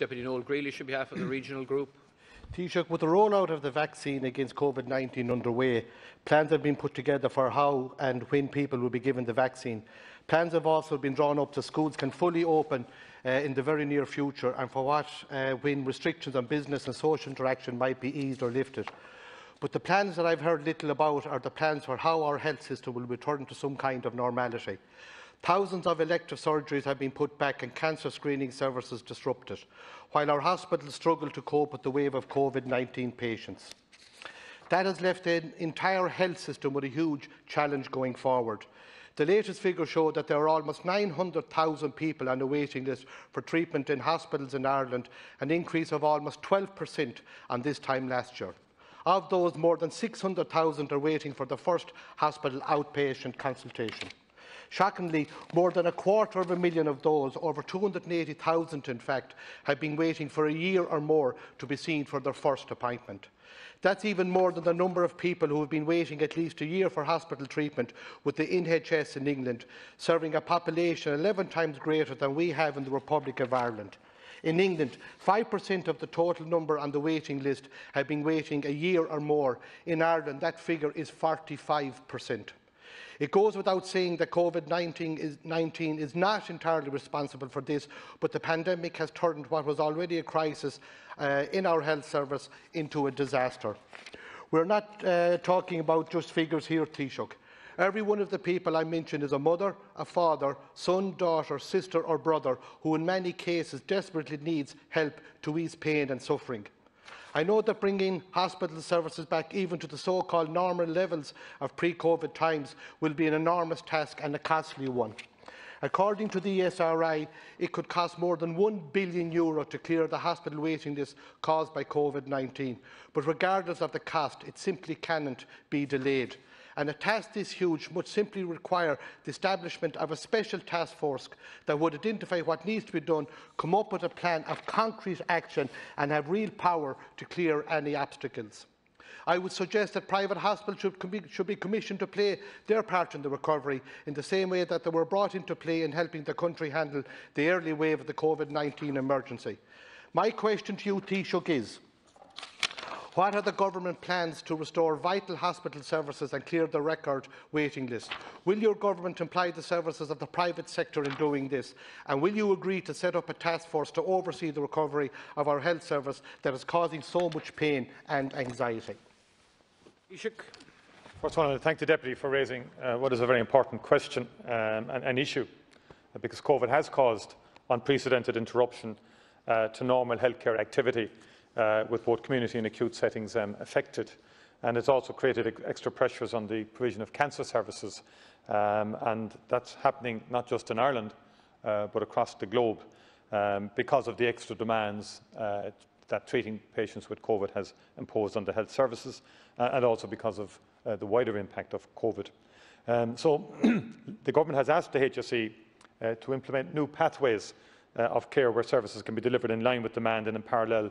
Deputy Noel Grealish on behalf of the regional group. Taoiseach, with the rollout of the vaccine against COVID-19 underway, plans have been put together for how and when people will be given the vaccine. Plans have also been drawn up so schools can fully open uh, in the very near future and for what, uh, when restrictions on business and social interaction might be eased or lifted. But the plans that I've heard little about are the plans for how our health system will return to some kind of normality. Thousands of elective surgeries have been put back and cancer screening services disrupted, while our hospitals struggle to cope with the wave of COVID-19 patients. That has left the entire health system with a huge challenge going forward. The latest figures show that there are almost 900,000 people on the waiting list for treatment in hospitals in Ireland, an increase of almost 12% on this time last year. Of those, more than 600,000 are waiting for the first hospital outpatient consultation. Shockingly, more than a quarter of a million of those, over 280,000 in fact, have been waiting for a year or more to be seen for their first appointment. That's even more than the number of people who have been waiting at least a year for hospital treatment with the NHS in England, serving a population 11 times greater than we have in the Republic of Ireland. In England, 5% of the total number on the waiting list have been waiting a year or more. In Ireland, that figure is 45%. It goes without saying that COVID-19 is, 19 is not entirely responsible for this, but the pandemic has turned what was already a crisis uh, in our health service into a disaster. We're not uh, talking about just figures here, Taoiseach. Every one of the people I mentioned is a mother, a father, son, daughter, sister or brother who in many cases desperately needs help to ease pain and suffering. I know that bringing hospital services back even to the so-called normal levels of pre-COVID times will be an enormous task and a costly one. According to the ESRI, it could cost more than 1 billion euro to clear the hospital waiting list caused by COVID-19. But regardless of the cost, it simply cannot be delayed. and a task this huge would simply require the establishment of a special task force that would identify what needs to be done, come up with a plan of concrete action and have real power to clear any obstacles. I would suggest that private hospitals should, should, be commissioned to play their part in the recovery in the same way that they were brought into play in helping the country handle the early wave of the COVID-19 emergency. My question to you, Taoiseach, is what are the government plans to restore vital hospital services and clear the record waiting list? Will your government employ the services of the private sector in doing this? And will you agree to set up a task force to oversee the recovery of our health service that is causing so much pain and anxiety? First, I want to thank the Deputy for raising uh, what is a very important question um, and, and issue, because COVID has caused unprecedented interruption uh, to normal healthcare activity uh, with both community and acute settings um, affected. And it's also created extra pressures on the provision of cancer services. Um, and that's happening not just in Ireland, uh, but across the globe um, because of the extra demands uh, that treating patients with COVID has imposed on the health services uh, and also because of uh, the wider impact of COVID. Um, so the government has asked the HSE uh, to implement new pathways of care where services can be delivered in line with demand and in parallel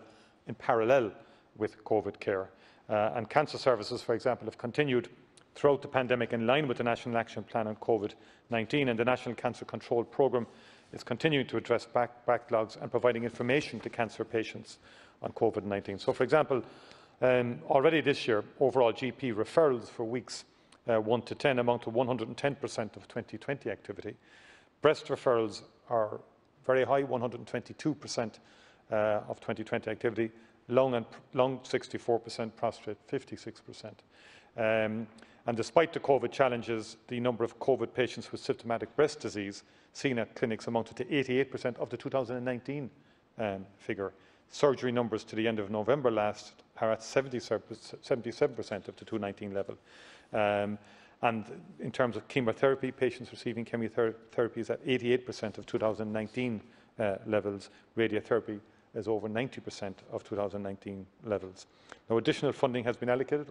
in parallel with COVID care. Uh, and cancer services, for example, have continued throughout the pandemic in line with the National Action Plan on COVID-19 and the National Cancer Control Programme is continuing to address back backlogs and providing information to cancer patients on COVID-19. So, for example, um, already this year, overall GP referrals for weeks uh, 1 to 10 amount to 110% of 2020 activity. Breast referrals are very high, 122% uh, of 2020 activity, long and, long 64%, prostate 56%. Um, and despite the COVID challenges, the number of COVID patients with symptomatic breast disease seen at clinics amounted to 88% of the 2019 um, figure. Surgery numbers to the end of November last are at 77% of the 2019 level. Um, and in terms of chemotherapy, patients receiving chemotherapy is at 88% of 2019 uh, levels, radiotherapy is over 90% of 2019 levels. Now, additional funding has been allocated,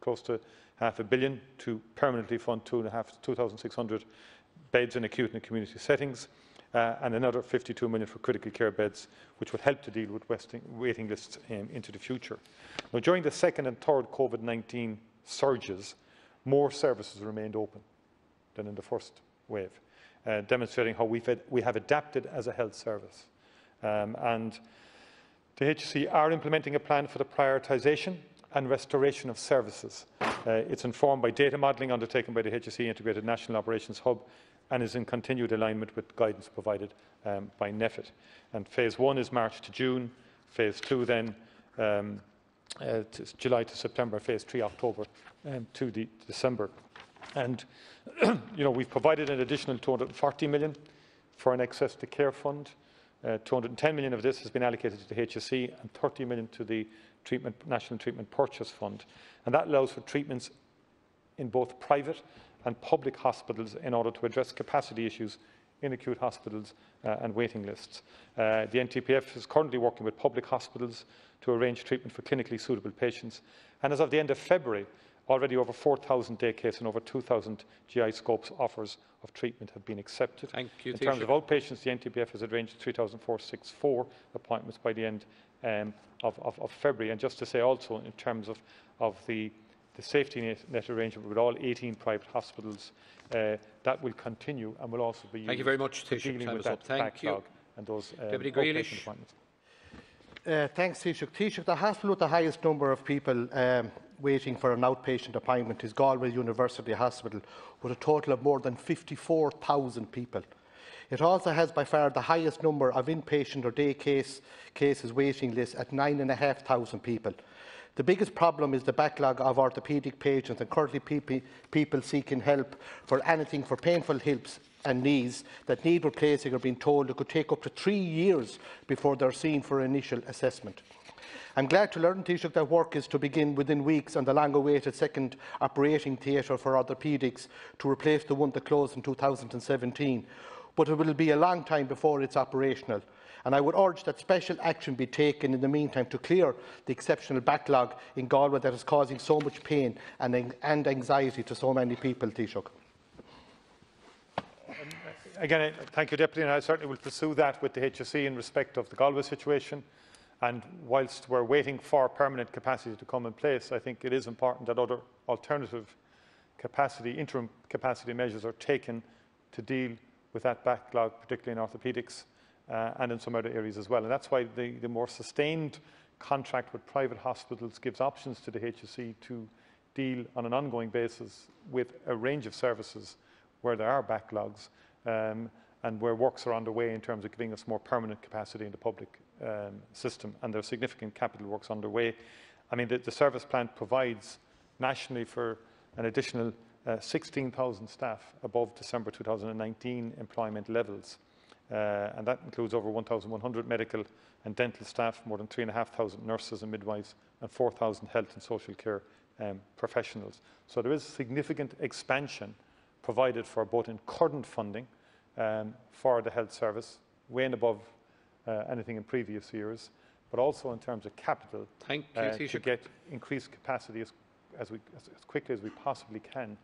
close to half a billion, to permanently fund 2,600 beds in acute and community settings, uh, and another 52 million for critical care beds, which will help to deal with waiting, lists um, into the future. Now, during the second and third COVID-19 surges, more services remained open than in the first wave, uh, demonstrating how we have adapted as a health service. Um, and the HSC are implementing a plan for the prioritisation and restoration of services. Uh, it's informed by data modelling undertaken by the HSE Integrated National Operations Hub and is in continued alignment with guidance provided um, by NEFIT. And phase one is March to June, phase two then um, uh, to July to September, phase three October um, to the December. And you know we've provided an additional 240 million for an access to care fund. Uh, 210 million of this has been allocated to the HSC and 30 million to the treatment, National Treatment Purchase Fund. And that allows for treatments in both private and public hospitals in order to address capacity issues in acute hospitals uh, and waiting lists. Uh, the NTPF is currently working with public hospitals to arrange treatment for clinically suitable patients. And as of the end of February, Already over 4,000 day cases and over 2,000 GI scopes offers of treatment have been accepted. Thank you, In terms of outpatients, the NTBF has arranged 3,464 appointments by the end um, of, of, of, February. And just to say also, in terms of, of the, the, safety net, net, arrangement with all 18 private hospitals, uh, that will continue and will also be Thank you very much, dealing with that Thank backlog you. and those um, Deputy appointments. Uh, thanks, Taoiseach. Taoiseach, the hospital with the highest number of people um, waiting for an outpatient appointment is Galway University Hospital with a total of more than 54,000 people. It also has by far the highest number of inpatient or day case, cases waiting lists at 9,500 people. The biggest problem is the backlog of orthopaedic patients and currently people seeking help for anything for painful hips and knees that need replacing are being told it could take up to three years before they're seen for initial assessment. I'm glad to learn, Taoiseach, that work is to begin within weeks on the long-awaited second operating theatre for orthopaedics to replace the one that closed in 2017. But it will be a long time before it's operational and I would urge that special action be taken in the meantime to clear the exceptional backlog in Galway that is causing so much pain and, and anxiety to so many people, Taoiseach. Uh, again, thank you, Deputy, and I certainly will pursue that with the HSE in respect of the Galway situation. And whilst we're waiting for permanent capacity to come in place, I think it is important that other alternative capacity, interim capacity measures are taken to deal with that backlog, particularly in orthopaedics uh, and in some other areas as well. And that's why the, more sustained contract with private hospitals gives options to the HSC to deal on an ongoing basis with a range of services where there are backlogs. Um, and where works are underway in terms of giving us more permanent capacity in the public um, system. And there are significant capital works underway. I mean, the, the service plan provides nationally for an additional uh, 16,000 staff above December 2019 employment levels. Uh, and that includes over 1,100 medical and dental staff, more than 3,500 nurses and midwives, and 4,000 health and social care um, professionals. So there is significant expansion provided for both in current funding um, for the health service, way and above uh, anything in previous years, but also in terms of capital Thank you, uh, to get increased capacity as, as, we, as, as, quickly as we possibly can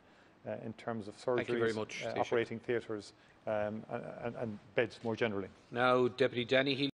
uh, in terms of surgeries, much, uh, operating theatres um, and, and, and beds more generally. Now, Deputy Danny Healy.